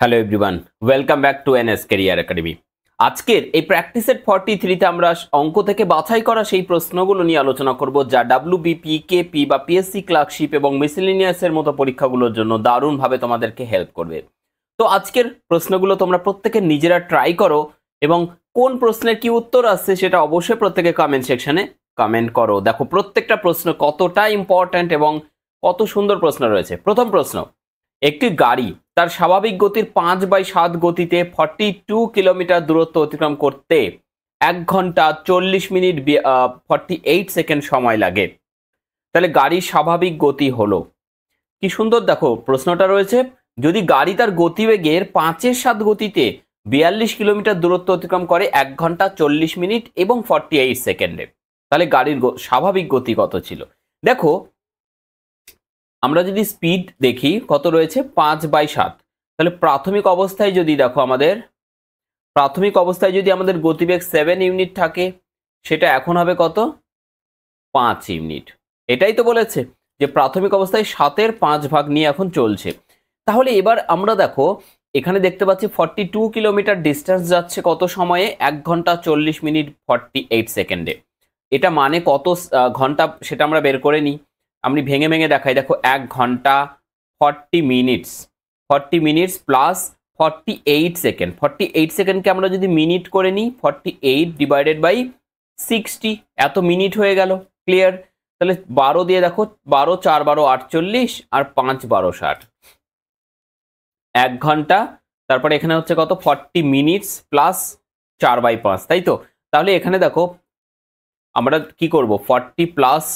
hello everyone welcome back to N S career academy আজকের এই প্র্যাকটিসের ফর্টি থ্রিতে আমরা অঙ্ক থেকে বাছাই করা সেই প্রশ্নগুলো নিয়ে আলোচনা করব যা কে কেপি বা পিএসসি ক্লার্কশিপ এবং মিসেলিনিয়াসের মতো পরীক্ষাগুলোর জন্য দারুণভাবে তোমাদেরকে হেল্প করবে তো আজকের প্রশ্নগুলো তোমরা প্রত্যেকে নিজেরা ট্রাই করো এবং কোন প্রশ্নের কি উত্তর আসছে সেটা অবশ্যই প্রত্যেকে কমেন্ট সেকশনে কমেন্ট করো দেখো প্রত্যেকটা প্রশ্ন কতটা ইম্পর্ট্যান্ট এবং কত সুন্দর প্রশ্ন রয়েছে প্রথম প্রশ্ন একটি গাড়ি তার স্বাভাবিক গতির পাঁচ বাই সাত গতিতে ফর্টি টু কিলোমিটার দূরত্ব অতিক্রম করতে এক ঘন্টা চল্লিশ মিনিট ফর্টি এইট সেকেন্ড সময় লাগে তাহলে গাড়ির স্বাভাবিক গতি হলো কি সুন্দর দেখো প্রশ্নটা রয়েছে যদি গাড়ি তার গতিবেগের পাঁচের সাত গতিতে বিয়াল্লিশ কিলোমিটার দূরত্ব অতিক্রম করে এক ঘন্টা চল্লিশ মিনিট এবং ফর্টি এইট সেকেন্ডে তাহলে গাড়ির স্বাভাবিক গতি কত ছিল দেখো আমরা যদি স্পিড দেখি কত রয়েছে পাঁচ বাই সাত তাহলে প্রাথমিক অবস্থায় যদি দেখো আমাদের প্রাথমিক অবস্থায় যদি আমাদের গতিবেগ সেভেন ইউনিট থাকে সেটা এখন হবে কত পাঁচ ইউনিট এটাই তো বলেছে যে প্রাথমিক অবস্থায় সাতের পাঁচ ভাগ নিয়ে এখন চলছে তাহলে এবার আমরা দেখো এখানে দেখতে পাচ্ছি ফর্টি টু কিলোমিটার ডিস্টেন্স যাচ্ছে কত সময়ে এক ঘন্টা চল্লিশ মিনিট ফর্টি এইট সেকেন্ডে এটা মানে কত ঘন্টা সেটা আমরা বের করে নিই আমি ভেঙে ভেঙে দেখাই দেখো এক ঘন্টা forty minutes forty minutes plus forty eight second forty eight সেকেন্ডকে আমরা যদি মিনিট করে নিই forty eight divided by sixty এত মিনিট হয়ে গেল ক্লিয়ার তাহলে বারো দিয়ে দেখো বারো চার বারো আটচল্লিশ আর পাঁচ বারো ষাট এক ঘন্টা তারপরে এখানে হচ্ছে কত ফর্টি মিনিটস প্লাস চার বাই পাঁচ তাই তো তাহলে এখানে দেখো আমরা কি করব ফর্টি প্লাস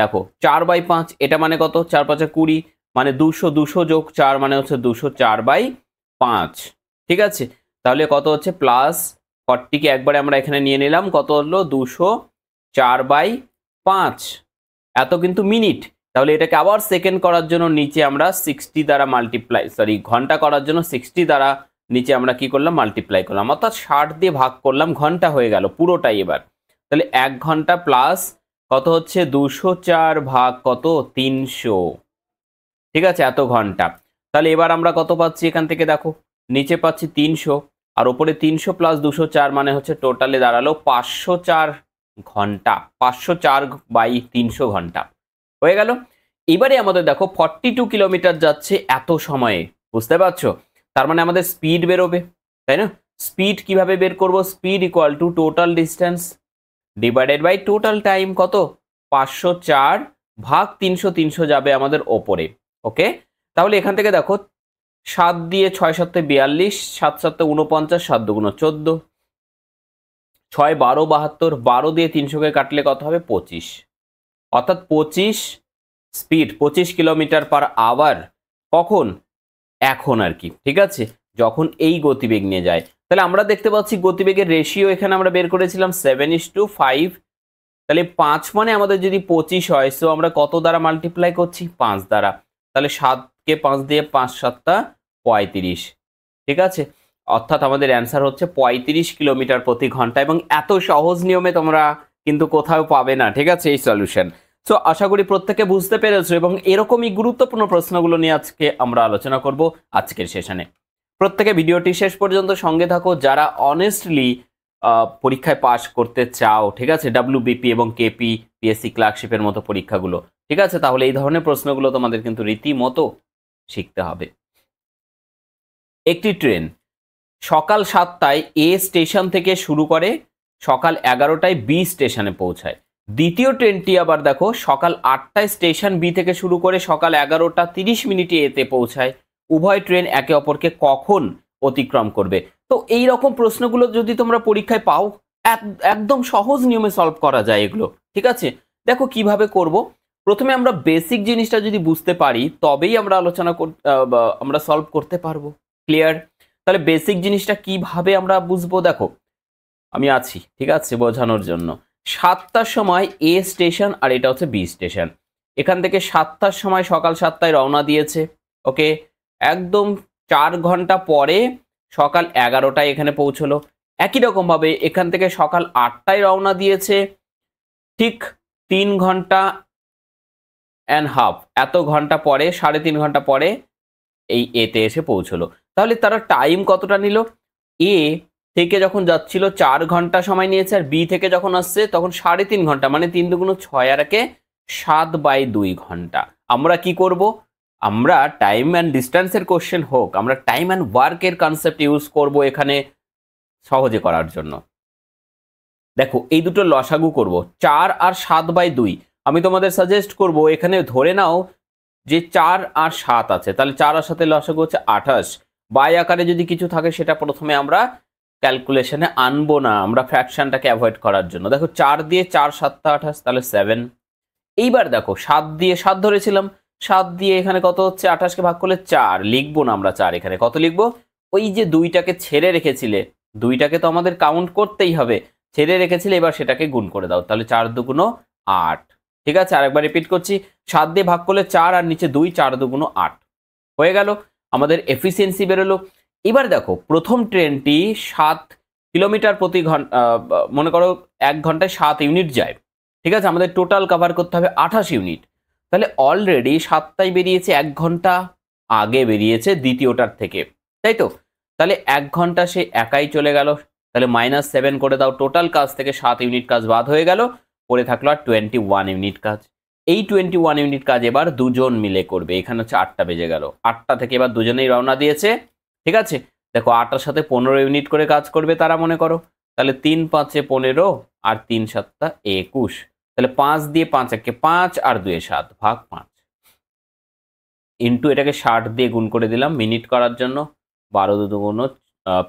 দেখো চার বাই পাঁচ এটা মানে কত চার পাঁচে কুড়ি মানে দুশো দুশো যোগ চার মানে হচ্ছে দুশো চার বাই পাঁচ ঠিক আছে তাহলে কত হচ্ছে প্লাস ফর্টিকে একবারে আমরা এখানে নিয়ে নিলাম কত হলো দুশো চার বাই পাঁচ এত কিন্তু মিনিট তাহলে এটাকে আবার সেকেন্ড করার জন্য নিচে আমরা সিক্সটি দ্বারা মাল্টিপ্লাই সরি ঘন্টা করার জন্য সিক্সটি দ্বারা নিচে আমরা কি করলাম মাল্টিপ্লাই করলাম অর্থাৎ ষাট দিয়ে ভাগ করলাম ঘন্টা হয়ে গেল পুরোটাই এবার তাহলে এক ঘন্টা প্লাস কত হচ্ছে দুশো চার ভাগ কত তিনশো ঠিক আছে এত ঘন্টা তাহলে এবার আমরা কত পাচ্ছি এখান থেকে দেখো নিচে পাচ্ছি তিনশো আর ওপরে তিনশো প্লাস দুশো চার মানে হচ্ছে টোটালে দাঁড়ালো পাঁচশো চার ঘন্টা পাঁচশো চার বাই তিনশো ঘন্টা হয়ে গেল এবারে আমাদের দেখো ফর্টি টু কিলোমিটার যাচ্ছে এত সময়ে বুঝতে পারছো তার মানে আমাদের স্পিড বেরোবে তাই না স্পিড কিভাবে বের করব speed equal to total distance divided by total time কত পাঁচশো চার ভাগ তিনশো তিনশো যাবে আমাদের ওপরে ওকে তাহলে এখান থেকে দেখো সাত দিয়ে ছয় সাতে বিয়াল্লিশ সাত সাতে উনপঞ্চাশ সাত দুগুণো চোদ্দ ছয় বারো বাহাত্তর বারো দিয়ে তিনশোকে কাটলে কত হবে পঁচিশ অর্থাৎ পঁচিশ স্পিড পঁচিশ কিলোমিটার পার আওয়ার কখন এখন আর কি ঠিক আছে যখন এই গতিবেগ নিয়ে যায় তাহলে আমরা দেখতে পাচ্ছি গতিবেগের রেশিও এখানে আমরা বের করেছিলাম সেভেন ইস টু ফাইভ তাহলে পাঁচ মানে আমাদের যদি পঁচিশ হয় সো আমরা কত দ্বারা মাল্টিপ্লাই করছি পাঁচ দ্বারা তাহলে সাতকে পাঁচ দিয়ে পাঁচ সাতটা পঁয়ত্রিশ ঠিক আছে অর্থাৎ আমাদের অ্যান্সার হচ্ছে পঁয়ত্রিশ কিলোমিটার প্রতি ঘন্টা এবং এত সহজ নিয়মে তোমরা কিন্তু কোথাও পাবে না ঠিক আছে এই সলিউশন সো আশা করি প্রত্যেকে বুঝতে পেরেছো এবং এরকমই গুরুত্বপূর্ণ প্রশ্নগুলো নিয়ে আজকে আমরা আলোচনা করব আজকের সেশনে প্রত্যেকে ভিডিওটি শেষ পর্যন্ত সঙ্গে থাকো যারা অনেস্টলি পরীক্ষায় পাস করতে চাও ঠিক আছে বিপি এবং কেপি পিএসসি ক্লার্কশিপের মতো পরীক্ষাগুলো ঠিক আছে তাহলে এই ধরনের প্রশ্নগুলো তোমাদের কিন্তু রীতিমতো শিখতে হবে একটি ট্রেন সকাল সাতটায় এ স্টেশন থেকে শুরু করে সকাল এগারোটায় বি স্টেশনে পৌঁছায় দ্বিতীয় ট্রেনটি আবার দেখো সকাল আটটায় স্টেশন বি থেকে শুরু করে সকাল এগারোটা তিরিশ মিনিটে এতে পৌঁছায় উভয় ট্রেন একে অপরকে কখন অতিক্রম করবে তো এই রকম প্রশ্নগুলো যদি তোমরা পরীক্ষায় পাও একদম সহজ নিয়মে সলভ করা যায় এগুলো ঠিক আছে দেখো কিভাবে করব প্রথমে আমরা বেসিক জিনিসটা যদি বুঝতে পারি তবেই আমরা আলোচনা আমরা সলভ করতে পারবো ক্লিয়ার তাহলে বেসিক জিনিসটা কিভাবে আমরা বুঝবো দেখো আমি আছি ঠিক আছে বোঝানোর জন্য সাতটার সময় এ স্টেশন আর এটা হচ্ছে বি স্টেশন এখান থেকে সাতটার সময় সকাল সাতটায় রওনা দিয়েছে ওকে একদম চার ঘন্টা পরে সকাল এগারোটায় এখানে পৌঁছলো একই রকমভাবে এখান থেকে সকাল আটটায় রওনা দিয়েছে ঠিক তিন ঘন্টা অ্যান্ড হাফ এত ঘন্টা পরে সাড়ে তিন ঘন্টা পরে এই এতে এসে পৌঁছলো তাহলে তারা টাইম কতটা নিল এ থেকে যখন যাচ্ছিল চার ঘন্টা সময় নিয়েছে আর বি থেকে যখন আসছে তখন সাড়ে তিন ঘন্টা মানে তিন দুগুণ ছয় আর একে সাত বাই দুই ঘন্টা আমরা কি করব আমরা টাইম অ্যান্ড ডিস্ট্যান্সের কোশ্চেন হোক আমরা টাইম অ্যান্ড ওয়ার্কের কনসেপ্ট ইউজ করব এখানে সহজে করার জন্য দেখো এই দুটো লসাগু করব চার আর সাত বাই দুই আমি তোমাদের সাজেস্ট করব এখানে ধরে নাও যে চার আর সাত আছে তাহলে চার আর সাথে লসাগু হচ্ছে আঠাশ বাই আকারে যদি কিছু থাকে সেটা প্রথমে আমরা ক্যালকুলেশনে আনবো না আমরা ফ্র্যাকশানটাকে অ্যাভয়েড করার জন্য দেখো চার দিয়ে চার সাতটা আঠাশ তাহলে সেভেন এইবার দেখো সাত দিয়ে সাত ধরেছিলাম সাত দিয়ে এখানে কত হচ্ছে আঠাশকে ভাগ করলে চার লিখবো না আমরা চার এখানে কত লিখবো ওই যে দুইটাকে ছেড়ে রেখেছিলে দুইটাকে তো আমাদের কাউন্ট করতেই হবে ছেড়ে রেখেছিলে এবার সেটাকে গুণ করে দাও তাহলে চার দুগুণ আট ঠিক আছে আরেকবার রিপিট করছি সাত দিয়ে ভাগ করলে চার আর নিচে দুই চার দুগুণ আট হয়ে গেল আমাদের এফিসিয়েন্সি বেরোলো এবার দেখো প্রথম ট্রেনটি সাত কিলোমিটার প্রতি ঘন্টা মনে করো এক ঘন্টায় সাত ইউনিট যায় ঠিক আছে আমাদের টোটাল কাভার করতে হবে আঠাশ ইউনিট তাহলে অলরেডি সাতটায় বেরিয়েছে এক ঘন্টা আগে বেরিয়েছে দ্বিতীয়টার থেকে তাই তো তাহলে এক ঘন্টা সে একাই চলে গেল তাহলে মাইনাস সেভেন করে দাও টোটাল কাজ থেকে সাত ইউনিট কাজ বাদ হয়ে গেল পরে থাকলো আর টোয়েন্টি ওয়ান ইউনিট কাজ এই টোয়েন্টি ওয়ান ইউনিট কাজ এবার দুজন মিলে করবে এখানে হচ্ছে আটটা বেজে গেল আটটা থেকে এবার দুজনেই রওনা দিয়েছে ঠিক আছে দেখো আটটার সাথে পনেরো ইউনিট করে কাজ করবে তারা মনে করো তাহলে তিন পাঁচে পনেরো আর তিন সাতটা একুশ তাহলে পাঁচ দিয়ে পাঁচ একে পাঁচ আর দুয়ে সাত ভাগ পাঁচ ইন্টু এটাকে ষাট দিয়ে গুণ করে দিলাম মিনিট করার জন্য বারো দু গুণ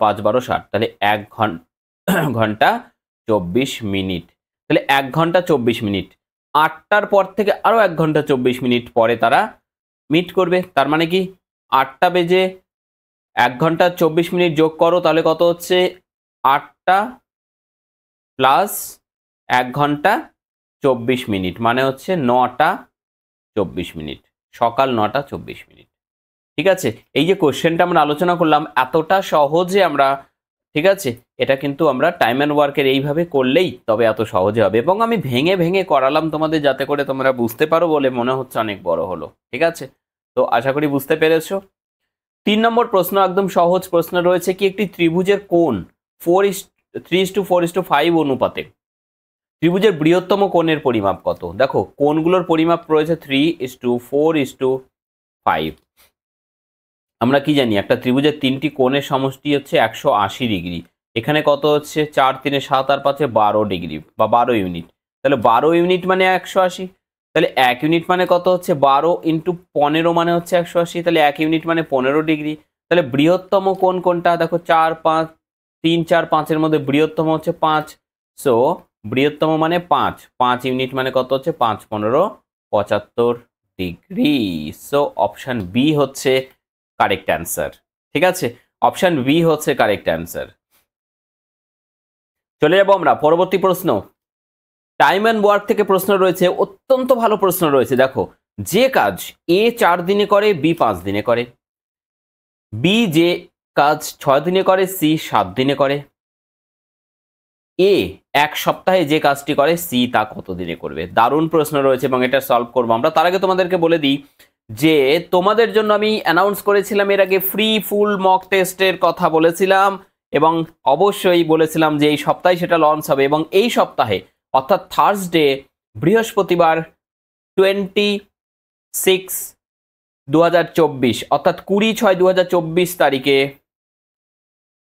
পাঁচ বারো ষাট তাহলে এক ঘন্টা চব্বিশ মিনিট তাহলে এক ঘন্টা চব্বিশ মিনিট আটটার পর থেকে আরও এক ঘন্টা চব্বিশ মিনিট পরে তারা মিট করবে তার মানে কি আটটা বেজে এক ঘন্টা চব্বিশ মিনিট যোগ করো তাহলে কত হচ্ছে আটটা প্লাস এক ঘন্টা চব্বিশ মিনিট মানে হচ্ছে নটা চব্বিশ মিনিট সকাল নটা চব্বিশ মিনিট ঠিক আছে এই যে কোশ্চেনটা আমরা আলোচনা করলাম এতটা সহজে আমরা ঠিক আছে এটা কিন্তু আমরা টাইম অ্যান্ড ওয়ার্কের এইভাবে করলেই তবে এত সহজে হবে এবং আমি ভেঙে ভেঙে করালাম তোমাদের যাতে করে তোমরা বুঝতে পারো বলে মনে হচ্ছে অনেক বড় হলো ঠিক আছে তো আশা করি বুঝতে পেরেছো তিন নম্বর প্রশ্ন একদম সহজ প্রশ্ন রয়েছে কি একটি ত্রিভুজের কোন four is three is to four is to five অনুপাতে ত্রিভুজের বৃহত্তম কোণের পরিমাপ কত দেখো কোণগুলোর পরিমাপ রয়েছে three is to four is to five আমরা কি জানি একটা ত্রিভুজের তিনটি কোণের সমষ্টি হচ্ছে একশো আশি ডিগ্রি এখানে কত হচ্ছে চার তিনে সাত আর পাঁচে বারো ডিগ্রি বা বারো ইউনিট তাহলে বারো ইউনিট মানে একশো আশি তাহলে এক ইউনিট মানে কত হচ্ছে বারো ইন্টু পনেরো মানে হচ্ছে একশো আশি তাহলে এক ইউনিট মানে পনেরো ডিগ্রি তাহলে বৃহত্তম কোন কোনটা দেখো চার পাঁচ তিন চার পাঁচের মধ্যে বৃহত্তম হচ্ছে পাঁচ সো বৃহত্তম মানে পাঁচ পাঁচ ইউনিট মানে কত হচ্ছে পাঁচ পনেরো পঁচাত্তর ডিগ্রি সো অপশান বি হচ্ছে কারেক্ট অ্যান্সার ঠিক আছে অপশান বি হচ্ছে কারেক্ট অ্যান্সার চলে যাবো আমরা পরবর্তী প্রশ্ন টাইম অ্যান্ড ওয়ার্ক থেকে প্রশ্ন রয়েছে অত্যন্ত ভালো প্রশ্ন রয়েছে দেখো যে কাজ এ চার দিনে করে বি পাঁচ দিনে করে বি যে কাজ ছয় দিনে করে সি সাত দিনে করে এ এক সপ্তাহে যে কাজটি করে সি তা কতদিনে করবে দারুণ প্রশ্ন রয়েছে এবং এটা সলভ করবো আমরা তার আগে তোমাদেরকে বলে দিই যে তোমাদের জন্য আমি অ্যানাউন্স করেছিলাম এর আগে ফ্রি ফুল মক টেস্টের কথা বলেছিলাম এবং অবশ্যই বলেছিলাম যে এই সপ্তাহে সেটা লঞ্চ হবে এবং এই সপ্তাহে অর্থাৎ থার্সডে বৃহস্পতিবার টোয়েন্টি সিক্স দু অর্থাৎ কুড়ি ছয় দু তারিখে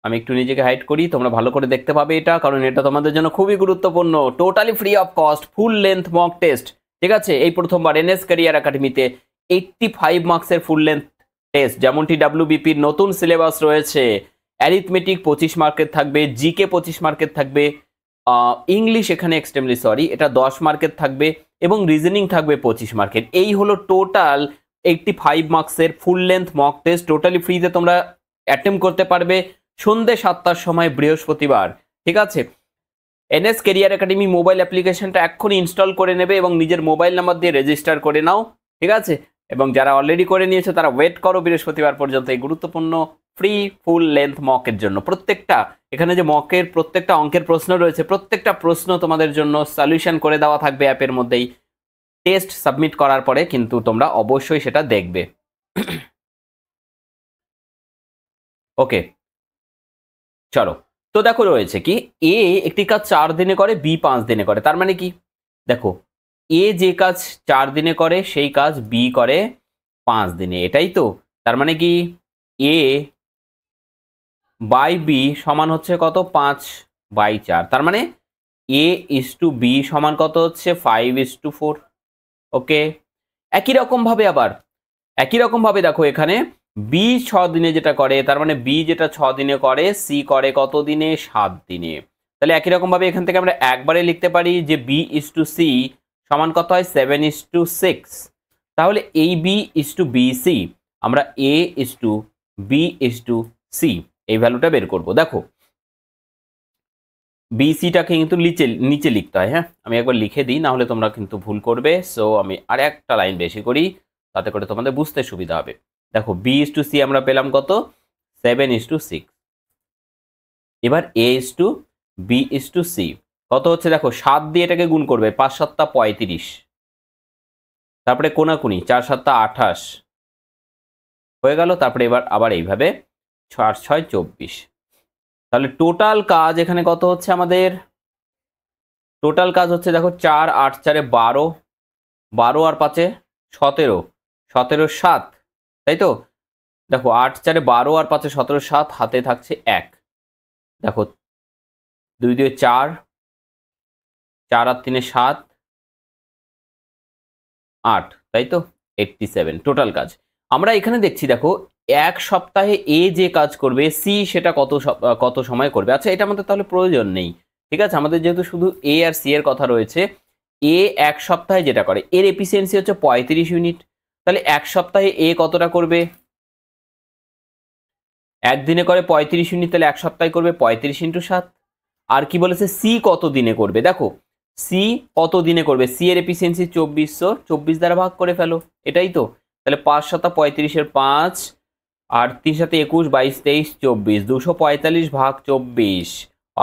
আমি একটু নিজেকে হাইড করি তোমরা ভালো করে দেখতে পাবে এটা কারণ এটা তোমাদের জন্য খুবই গুরুত্বপূর্ণ totally free of cost full length mock test ঠিক আছে এই প্রথমবার এনএস ক্যারিয়ার একাডেমিতে এইটটি ফাইভ মার্কসের ফুল লেন্থ টেস্ট যেমনটি ডাব্লিউবিপির নতুন সিলেবাস রয়েছে অ্যারিথমেটিক পঁচিশ মার্কের থাকবে জিকে পঁচিশ মার্কের থাকবে ইংলিশ এখানে এক্সট্রিমলি সরি এটা দশ মার্কের থাকবে এবং রিজনিং থাকবে পঁচিশ মার্কের এই হলো টোটাল এইটটি ফাইভ মার্কসের full length mock test totally ফ্রিতে তোমরা অ্যাটেম্প করতে পারবে সন্ধ্যে সাতটার সময় বৃহস্পতিবার ঠিক আছে এনএস কেরিয়ার একাডেমি মোবাইল অ্যাপ্লিকেশনটা এক্ষুনি ইনস্টল করে নেবে এবং নিজের মোবাইল নাম্বার দিয়ে রেজিস্টার করে নাও ঠিক আছে এবং যারা অলরেডি করে নিয়েছে তারা ওয়েট করো বৃহস্পতিবার পর্যন্ত এই গুরুত্বপূর্ণ ফ্রি ফুল লেন্থ মকের জন্য প্রত্যেকটা এখানে যে মকের প্রত্যেকটা অঙ্কের প্রশ্ন রয়েছে প্রত্যেকটা প্রশ্ন তোমাদের জন্য সলিউশন করে দেওয়া থাকবে অ্যাপের মধ্যেই টেস্ট সাবমিট করার পরে কিন্তু তোমরা অবশ্যই সেটা দেখবে ওকে চলো তো দেখো রয়েছে কি এ একটি কাজ চার দিনে করে বি পাঁচ দিনে করে তার মানে কি দেখো এ যে কাজ চার দিনে করে সেই কাজ বি করে পাঁচ দিনে এটাই তো তার মানে কি এ বাই বি সমান হচ্ছে কত পাঁচ বাই চার তার মানে এ ইস টু বি সমান কত হচ্ছে five is to four okay একই রকমভাবে আবার একই রকমভাবে দেখো এখানে বি ছ দিনে যেটা করে তার মানে বি যেটা ছ দিনে করে সি করে কত দিনে সাত দিনে তাহলে একই রকমভাবে এখান থেকে আমরা একবারে লিখতে পারি যে বি ইস টু সি সমান কত হয় সেভেন ইস টু সিক্স তাহলে এই B is to B C আমরা A is to B is to C এই ভ্যালুটা বের করব দেখো বি সিটাকে কিন্তু নিচে নিচে লিখতে হয় হ্যাঁ আমি একবার লিখে দিই না হলে তোমরা কিন্তু ভুল করবে সো আমি আর একটা লাইন বেশি করি তাতে করে তোমাদের বুঝতে সুবিধা হবে দেখো বি ইস টু সি আমরা পেলাম কত সেভেন ইস টু সিক্স এবার A is to B is to C কত হচ্ছে দেখো সাত দিয়ে এটাকে গুণ করবে পাঁচ সাতটা পঁয়ত্রিশ তারপরে কোনাকুনি চার সাতটা আঠাশ হয়ে গেল তারপরে এবার আবার এইভাবে ছয় ছয় চব্বিশ তাহলে টোটাল কাজ এখানে কত হচ্ছে আমাদের টোটাল কাজ হচ্ছে দেখো চার আট চারে বারো বারো আর পাঁচে সতেরো সতেরো সাত তাই তো দেখো আট চারে বারো আর পাঁচে সতেরো সাত হাতে থাকছে এক দেখো দুই দুয়ে চার চার আর তিনে সাত আট তাই তো এইটটি সেভেন টোটাল কাজ আমরা এখানে দেখছি দেখো এক সপ্তাহে এ যে কাজ করবে সি সেটা কত কত সময় করবে আচ্ছা এটা আমাদের তাহলে প্রয়োজন নেই ঠিক আছে আমাদের যেহেতু শুধু এ আর সি এর কথা রয়েছে এ এক সপ্তাহে যেটা করে এর এফিসিয়েন্সি হচ্ছে পঁয়ত্রিশ ইউনিট তাহলে এক সপ্তাহে এ কতটা করবে একদিনে করে পঁয়ত্রিশ ইউনিট তাহলে এক সপ্তাহে করবে পঁয়ত্রিশ ইন্টু সাত আর কি বলেছে সি কত দিনে করবে দেখো সি কত দিনে করবে সি এর এফিসিয়েন্সি চব্বিশশো চব্বিশ দ্বারা ভাগ করে ফেলো এটাই তো তাহলে পাঁচ শতা পঁয়ত্রিশের পাঁচ আর তিন সাথে একুশ বাইশ তেইশ চব্বিশ দুশো পঁয়তাল্লিশ ভাগ চব্বিশ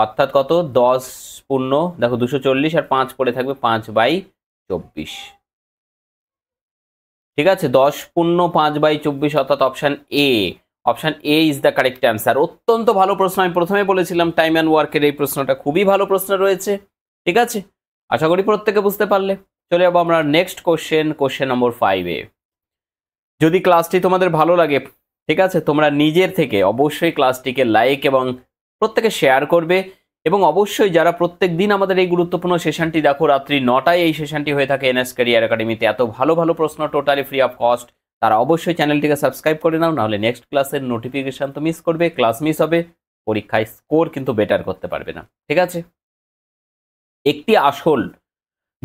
অর্থাৎ কত দশ পূর্ণ দেখো দুশো চল্লিশ আর পাঁচ পড়ে থাকবে পাঁচ বাই চব্বিশ ঠিক আছে দশ পূর্ণ পাঁচ বাই চব্বিশ অর্থাৎ option A option A is the correct answer অত্যন্ত ভালো প্রশ্ন আমি প্রথমে বলেছিলাম টাইম অ্যান্ড ওয়ার্কের এই প্রশ্নটা খুবই ভালো প্রশ্ন রয়েছে ঠিক আছে আশা করি প্রত্যেকে বুঝতে পারলে চলে যাবো আমরা নেক্সট কোশ্চেন কোশ্চেন নম্বর ফাইভে যদি ক্লাসটি তোমাদের ভালো লাগে ঠিক আছে তোমরা নিজের থেকে অবশ্যই ক্লাসটিকে লাইক এবং প্রত্যেকে শেয়ার করবে এবং অবশ্যই যারা প্রত্যেক দিন আমাদের এই গুরুত্বপূর্ণ সেশনটি দেখো রাত্রি নটায় এই সেশনটি হয়ে থাকে এনএস ক্যারিয়ার একাডেমিতে এত ভালো ভালো প্রশ্ন টোটালি ফ্রি অফ কস্ট তারা অবশ্যই চ্যানেলটিকে সাবস্ক্রাইব করে নাও নাহলে নেক্সট ক্লাসের নোটিফিকেশান তো মিস করবে ক্লাস মিস হবে পরীক্ষায় স্কোর কিন্তু বেটার করতে পারবে না ঠিক আছে একটি আসল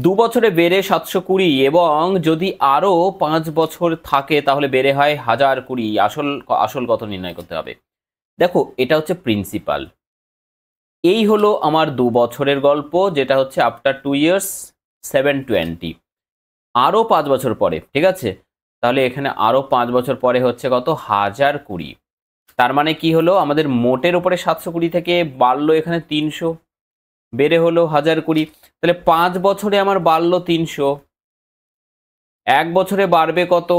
দু বছরে বেড়ে সাতশো কুড়ি এবং যদি আরও পাঁচ বছর থাকে তাহলে বেড়ে হয় হাজার কুড়ি আসল আসল কত নির্ণয় করতে হবে দেখো এটা হচ্ছে প্রিন্সিপাল এই হলো আমার দু বছরের গল্প যেটা হচ্ছে after two years seven twenty আরও পাঁচ বছর পরে ঠিক আছে তাহলে এখানে আরও পাঁচ বছর পরে হচ্ছে কত হাজার কুড়ি তার মানে কি হলো আমাদের মোটের ওপরে সাতশো কুড়ি থেকে বাড়লো এখানে তিনশো বেড়ে হলো হাজার কুড়ি তাহলে পাঁচ বছরে আমার বাড়লো তিনশো এক বছরে বাড়বে কত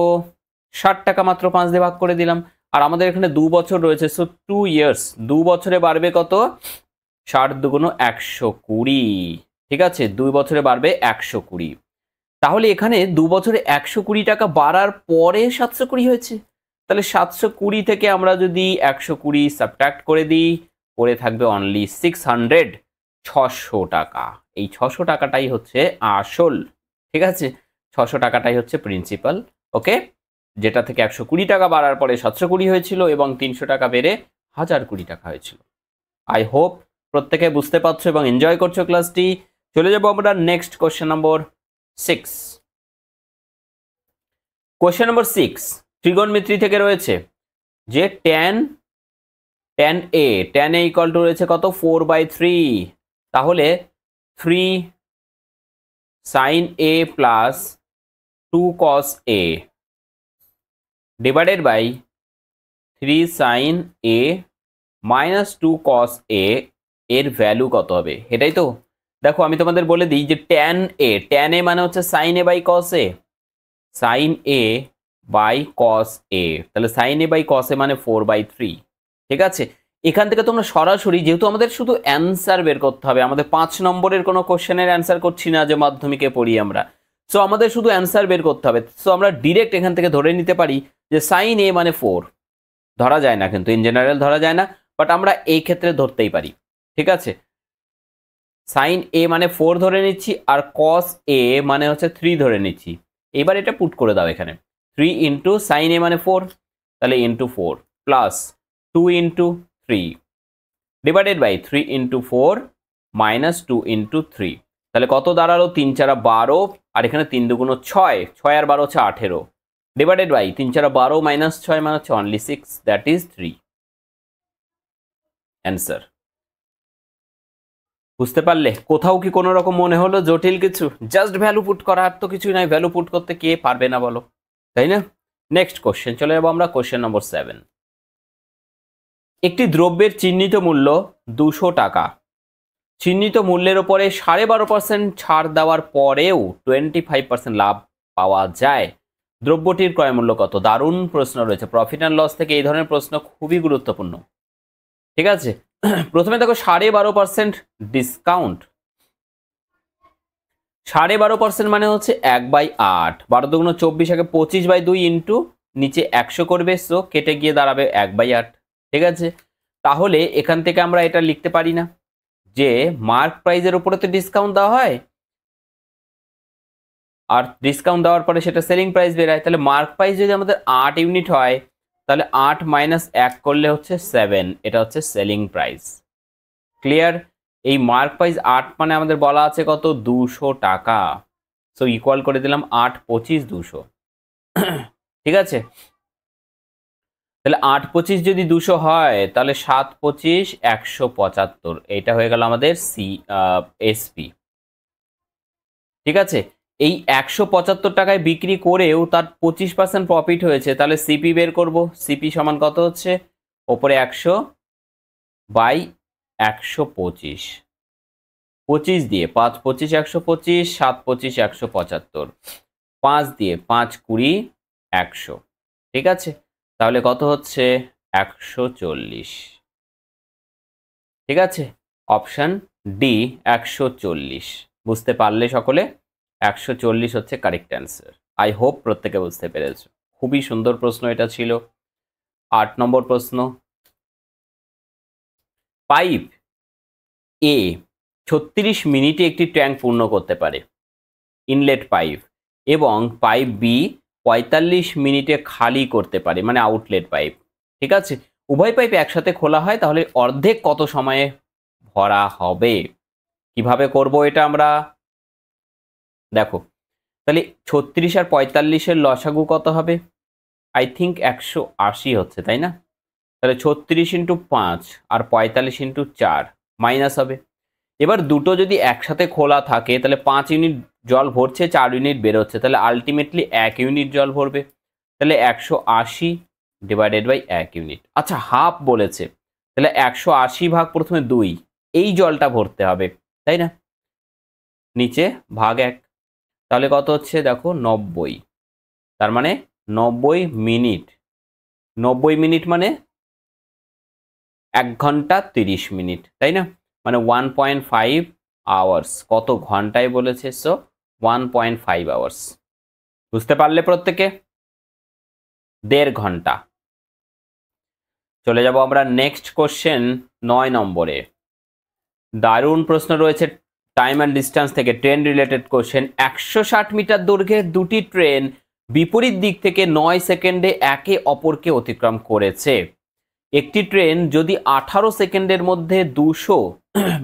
ষাট টাকা মাত্র পাঁচ দিয়ে ভাগ করে দিলাম আর আমাদের এখানে দু বছর রয়েছে সো টু ইয়ার্স দু বছরে বাড়বে কত ষাট দুগুণো একশো কুড়ি ঠিক আছে দুই বছরে বাড়বে একশো কুড়ি তাহলে এখানে দু বছরে একশো কুড়ি টাকা বাড়ার পরে সাতশো কুড়ি হয়েছে তাহলে সাতশো কুড়ি থেকে আমরা যদি একশো কুড়ি সাবট্রাক্ট করে দিই করে থাকবে অনলি সিক্স হান্ড্রেড ছশো টাকা এই ছশো টাকাটাই হচ্ছে আসল ঠিক আছে ছশো টাকাটাই হচ্ছে প্রিন্সিপাল ওকে যেটা থেকে একশো কুড়ি টাকা বাড়ার পরে সাতশো কুড়ি হয়েছিল এবং তিনশো টাকা বেড়ে হাজার কুড়ি টাকা হয়েছিল আই হোপ প্রত্যেকে বুঝতে পারছো এবং এনজয় করছো ক্লাসটি চলে যাবো আমরা next question number six question number six ত্রিগণমিত্রি থেকে রয়েছে যে tan tan A tan A equal to রয়েছে কত ফোর বাই থ্রি তাহলে three sine A plus two cos A divided by three sine A minus two cos A এর value কত হবে এটাই তো দেখো আমি তোমাদের বলে দিই যে ট্যান এ ট্যান এ মানে হচ্ছে sine A by cos A sine A by cos A তাহলে সাইন এ বাই কস এ মানে ফোর বাই থ্রি ঠিক আছে এখান থেকে তোমরা সরাসরি যেহেতু আমাদের শুধু অ্যান্সার বের করতে হবে আমাদের পাঁচ নম্বরের কোনো কোশ্চেনের অ্যান্সার করছি না যে মাধ্যমিকে পড়ি আমরা সো আমাদের শুধু অ্যান্সার বের করতে হবে সো আমরা ডিরেক্ট এখান থেকে ধরে নিতে পারি যে সাইন এ মানে ফোর ধরা যায় না কিন্তু ইন জেনারেল ধরা যায় না বাট আমরা এই ক্ষেত্রে ধরতেই পারি ঠিক আছে সাইন এ মানে ফোর ধরে নিচ্ছি আর কস এ মানে হচ্ছে থ্রি ধরে নিচ্ছি এবার এটা পুট করে দাও এখানে থ্রি ইন্টু সাইন এ মানে ফোর তাহলে into four plus two into three divided by three into four minus two into three তাহলে কত দাঁড়ালো তিন চারা বারো আর এখানে তিন দুগুণ ছয় ছয় আর বারো হচ্ছে আঠেরো ডিভাইডেড বাই তিন চারা বারো মাইনাস ছয় মানে হচ্ছে only six that is three answer বুঝতে পারলে কোথাও কি কোনো রকম মনে হলো জটিল কিছু জাস্ট ভ্যালু পুট করার তো কিছুই নাই ভ্যালু পুট করতে কে পারবে না বলো তাই না নেক্সট কোশ্চেন চলে যাবো আমরা কোশ্চেন নম্বর সেভেন একটি দ্রব্যের চিহ্নিত মূল্য দুশো টাকা চিহ্নিত মূল্যের ওপরে সাড়ে বারো পার্সেন্ট ছাড় দেওয়ার পরেও টোয়েন্টি ফাইভ পার্সেন্ট লাভ পাওয়া যায় দ্রব্যটির ক্রয়মূল্য কত দারুণ প্রশ্ন রয়েছে প্রফিট অ্যান্ড লস থেকে এই ধরনের প্রশ্ন খুবই গুরুত্বপূর্ণ ঠিক আছে প্রথমে দেখো সাড়ে বারো পার্সেন্ট ডিসকাউন্ট সাড়ে বারো পার্সেন্ট মানে হচ্ছে এক বাই আট বারো দুগুণ চব্বিশ আগে পঁচিশ বাই দুই ইন্টু নিচে একশো করবে সো কেটে গিয়ে দাঁড়াবে এক বাই আট ঠিক আছে তাহলে এখান থেকে আমরা এটা লিখতে পারি না যে মার্ক প্রাইজের উপরে তো ডিসকাউন্ট দেওয়া হয় আর ডিসকাউন্ট দেওয়ার পরে সেটা সেলিং প্রাইস বেরোয় তাহলে মার্ক প্রাইস যদি আমাদের আট ইউনিট হয় তাহলে আট মাইনাস এক করলে হচ্ছে সেভেন এটা হচ্ছে সেলিং প্রাইস ক্লিয়ার এই মার্ক প্রাইস আট মানে আমাদের বলা আছে কত দুশো টাকা সো ইকুয়াল করে দিলাম আট পঁচিশ দুশো ঠিক আছে তাহলে আট পঁচিশ যদি দুশো হয় তাহলে সাত পঁচিশ একশো পঁচাত্তর এটা হয়ে গেল আমাদের সি এসপি ঠিক আছে এই একশো পঁচাত্তর টাকায় বিক্রি করেও তার পঁচিশ পার্সেন্ট প্রফিট হয়েছে তাহলে সিপি বের করব সিপি সমান কত হচ্ছে ওপরে একশো বাই একশো পঁচিশ পঁচিশ দিয়ে পাঁচ পঁচিশ একশো পঁচিশ সাত পঁচিশ একশো পঁচাত্তর পাঁচ দিয়ে পাঁচ কুড়ি একশো ঠিক আছে তাহলে কত হচ্ছে একশো চল্লিশ ঠিক আছে অপশান ডি একশো চল্লিশ বুঝতে পারলে সকলে একশো চল্লিশ হচ্ছে কারেক্ট অ্যান্সার আই হোপ প্রত্যেকে বুঝতে পেরেছ খুবই সুন্দর প্রশ্ন এটা ছিল আট নম্বর প্রশ্ন পাইপ এ ছত্রিশ মিনিটে একটি ট্যাঙ্ক পূর্ণ করতে পারে ইনলেট পাইপ এবং পাইপ বি পঁয়তাল্লিশ মিনিটে খালি করতে পারে মানে আউটলেট পাইপ ঠিক আছে উভয় পাইপ একসাথে খোলা হয় তাহলে অর্ধেক কত সময়ে ভরা হবে কিভাবে করব এটা আমরা দেখো তাহলে ছত্রিশ আর পঁয়তাল্লিশের লসাগু কত হবে আই থিঙ্ক একশো আশি হচ্ছে তাই না তাহলে ছত্রিশ ইন্টু পাঁচ আর পঁয়তাল্লিশ ইন্টু চার মাইনাস হবে এবার দুটো যদি একসাথে খোলা থাকে তাহলে পাঁচ ইউনিট জল ভরছে চার ইউনিট বেরোচ্ছে তাহলে আলটিমেটলি এক ইউনিট জল ভরবে তাহলে একশো আশি ডিভাইডেড বাই এক ইউনিট আচ্ছা হাফ বলেছে তাহলে একশো আশি ভাগ প্রথমে দুই এই জলটা ভরতে হবে তাই না নিচে ভাগ এক তাহলে কত হচ্ছে দেখো নব্বই তার মানে নব্বই মিনিট নব্বই মিনিট মানে এক ঘন্টা তিরিশ মিনিট তাই না মানে ওয়ান পয়েন্ট ফাইভ আওয়ার্স কত ঘন্টায় বলেছে so one point five hours বুঝতে পারলে প্রত্যেকে দেড় ঘন্টা চলে যাব আমরা নেক্সট কোশ্চেন নয় নম্বরে দারুণ প্রশ্ন রয়েছে টাইম অ্যান্ড ডিস্টেন্স থেকে ট্রেন রিলেটেড কোশ্চেন একশো ষাট মিটার দৈর্ঘ্যের দুটি ট্রেন বিপরীত দিক থেকে নয় সেকেন্ডে একে অপরকে অতিক্রম করেছে একটি ট্রেন যদি আঠারো সেকেন্ডের মধ্যে দুশো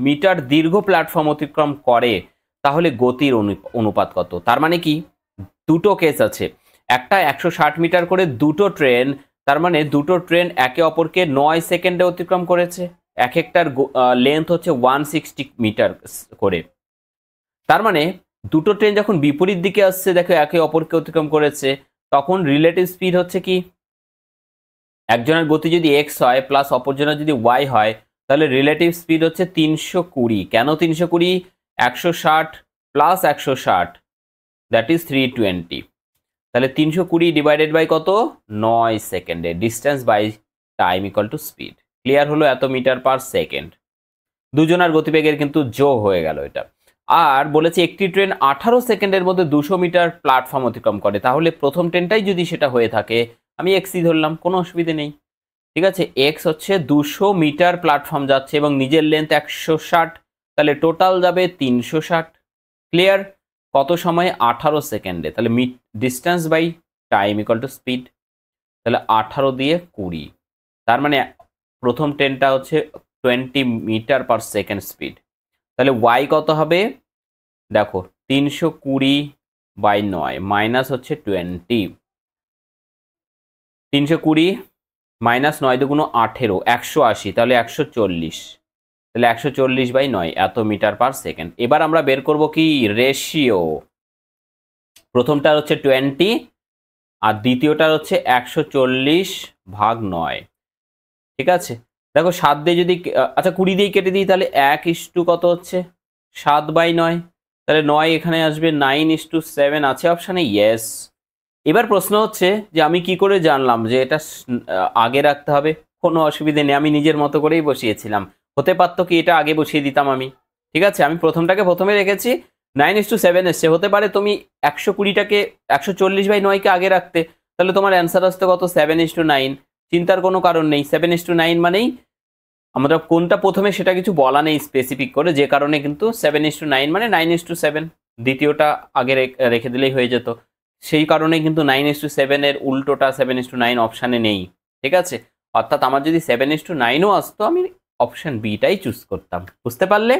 মিটার দীর্ঘ প্ল্যাটফর্ম অতিক্রম করে তাহলে গতির অনুপাত কত তার মানে কি দুটো কেস আছে একটা একশো ষাট মিটার করে দুটো ট্রেন তার মানে দুটো ট্রেন একে অপরকে নয় সেকেন্ডে অতিক্রম করেছে এক একটার লেন্থ হচ্ছে ওয়ান সিক্সটি মিটার করে তার মানে দুটো ট্রেন যখন বিপরীত দিকে আসছে দেখো একে অপরকে অতিক্রম করেছে তখন রিলেটিভ স্পিড হচ্ছে কি একজনের গতি যদি এক্স হয় প্লাস অপরজনের যদি ওয়াই হয় তাহলে রিলেটিভ স্পিড হচ্ছে তিনশো কুড়ি কেন তিনশো কুড়ি একশো ষাট প্লাস একশো ষাট দ্যাট ইজ থ্রি টোয়েন্টি তাহলে তিনশো কুড়ি ডিভাইডেড বাই কত নয় সেকেন্ডে distance by time equal to speed clear হলো এত মিটার পার সেকেন্ড দুজনার গতিবেগের কিন্তু যোগ হয়ে গেল এটা আর বলেছে একটি ট্রেন আঠারো সেকেন্ডের মধ্যে দুশো মিটার প্ল্যাটফর্ম অতিক্রম করে তাহলে প্রথম ট্রেনটাই যদি সেটা হয়ে থাকে আমি এক্সই ধরলাম কোনো অসুবিধে নেই ঠিক আছে এক্স হচ্ছে দুশো মিটার প্ল্যাটফর্ম যাচ্ছে এবং নিজের লেন্থ একশো ষাট তাহলে টোটাল যাবে তিনশো ষাট ক্লিয়ার কত সময়ে আঠারো সেকেন্ডে তাহলে meet distance by time equal to speed তাহলে আঠারো দিয়ে কুড়ি তার মানে প্রথম ট্রেনটা হচ্ছে twenty metre per second speed তাহলে ওয়াই কত হবে দেখো তিনশো কুড়ি বাই নয় মাইনাস হচ্ছে টোয়েন্টি তিনশো কুড়ি মাইনাস নয় দুগুণো আঠেরো একশো আশি তাহলে একশো চল্লিশ তাহলে একশো চল্লিশ বাই নয় এত মিটার পার সেকেন্ড এবার আমরা বের করব কি রেশিও প্রথমটার হচ্ছে টোয়েন্টি আর দ্বিতীয়টার হচ্ছে একশো চল্লিশ ভাগ নয় ঠিক আছে দেখো সাত দিয়ে যদি আচ্ছা কুড়ি দিয়ে কেটে দিই তাহলে এক ইস্টু কত হচ্ছে সাত বাই নয় তাহলে নয় এখানে আসবে নাইন ইস্টু সেভেন আছে অপশানে ইয়েস এবার প্রশ্ন হচ্ছে যে আমি কি করে জানলাম যে এটা আগে রাখতে হবে কোনো অসুবিধে নেই আমি নিজের মতো করেই বসিয়েছিলাম হতে পারতো কি এটা আগে বসিয়ে দিতাম আমি ঠিক আছে আমি প্রথমটাকে প্রথমে রেখেছি নাইন ইস টু সেভেন এসছে হতে পারে তুমি একশো কুড়িটাকে একশো চল্লিশ বাই নয়কে আগে রাখতে তাহলে তোমার অ্যান্সার আসতে কত সেভেন ইস টু নাইন চিন্তার কোনো কারণ নেই সেভেন ইস টু নাইন মানেই আমরা কোনটা প্রথমে সেটা কিছু বলা নেই স্পেসিফিক করে যে কারণে কিন্তু সেভেন ইস টু নাইন মানে নাইন ইস টু সেভেন দ্বিতীয়টা আগে রেখে দিলেই হয়ে যেত সেই কারণে কিন্তু নাইন ইস টু সেভেনের উল্টোটা সেভেন ইস টু নাইন অপশানে নেই ঠিক আছে অর্থাৎ আমার যদি সেভেন ইস টু নাইনও আসতো আমি অপশান বিটাই চুজ করতাম বুঝতে পারলে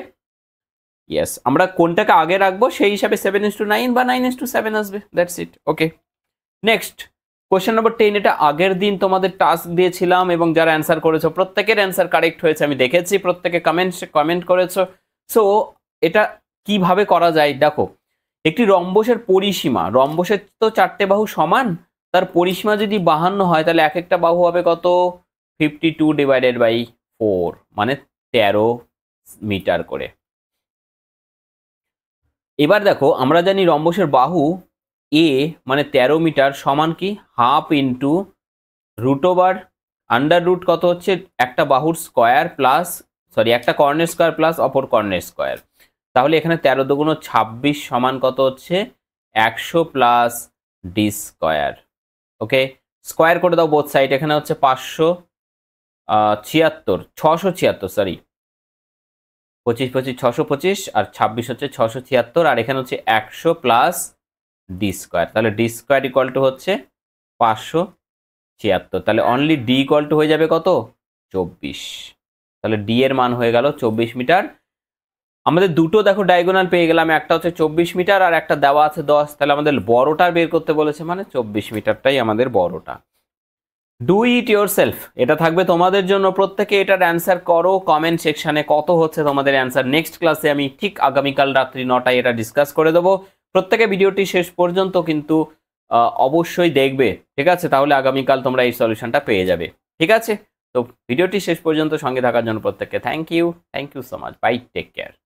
ইয়েস আমরা কোনটাকে আগে রাখবো সেই হিসাবে সেভেন ইস টু নাইন বা নাইন ইস টু সেভেন আসবে that's it okay next question number ten এটা আগের দিন তোমাদের টাস্ক দিয়েছিলাম এবং যারা অ্যান্সার করেছো প্রত্যেকের অ্যান্সার কারেক্ট হয়েছে আমি দেখেছি প্রত্যেকে কমেন্ট কমেন্ট করেছো সো এটা কিভাবে করা যায় দেখো একটি রম্বসের পরিসীমা রম্বসের তো চারটে বাহু সমান তার পরিসীমা যদি বাহান্ন হয় তাহলে এক একটা বাহু হবে কত fifty two divided by four মানে তেরো মিটার করে এবার দেখো আমরা জানি রম্বসের বাহু এ মানে তেরো মিটার সমান কি half into root under root কত হচ্ছে একটা বাহুর স্কোয়ার প্লাস সরি একটা কর্নের স্কোয়ার প্লাস অপর কর্নের স্কোয়ার তাহলে এখানে তেরো দুগুণ ছাব্বিশ সমান কত হচ্ছে একশো plus D square okay square করে দাও বোথ সাইড এখানে হচ্ছে পাঁচশো ছিয়াত্তর ছশো ছিয়াত্তর সরি পঁচিশ পঁচিশ ছশো পঁচিশ আর ছাব্বিশ হচ্ছে ছশো ছিয়াত্তর আর এখানে হচ্ছে একশো প্লাস ডি স্কোয়ার তাহলে ডি স্কোয়ার ইকুয়াল টু হচ্ছে পাঁচশো ছিয়াত্তর তাহলে অনলি ডি ইকুয়াল টু হয়ে যাবে কত চব্বিশ তাহলে ডি এর মান হয়ে গেল চব্বিশ মিটার আমাদের দুটো দেখো ডায়াগোনাল পেয়ে গেলাম একটা হচ্ছে চব্বিশ মিটার আর একটা দেওয়া আছে দশ তাহলে আমাদের বড়টা বের করতে বলেছে মানে চব্বিশ মিটারটাই আমাদের বড়টা ডু ইট ইয়োর সেলফ এটা থাকবে তোমাদের জন্য প্রত্যেকে এটার অ্যান্সার করো কমেন্ট সেকশানে কত হচ্ছে তোমাদের অ্যান্সার নেক্সট ক্লাসে আমি ঠিক আগামীকাল রাত্রি নটায় এটা ডিসকাস করে দেবো প্রত্যেকে ভিডিওটি শেষ পর্যন্ত কিন্তু অবশ্যই দেখবে ঠিক আছে তাহলে আগামীকাল তোমরা এই সলিউশনটা পেয়ে যাবে ঠিক আছে তো ভিডিওটি শেষ পর্যন্ত সঙ্গে থাকার জন্য প্রত্যেককে thank you thank you so much bye take care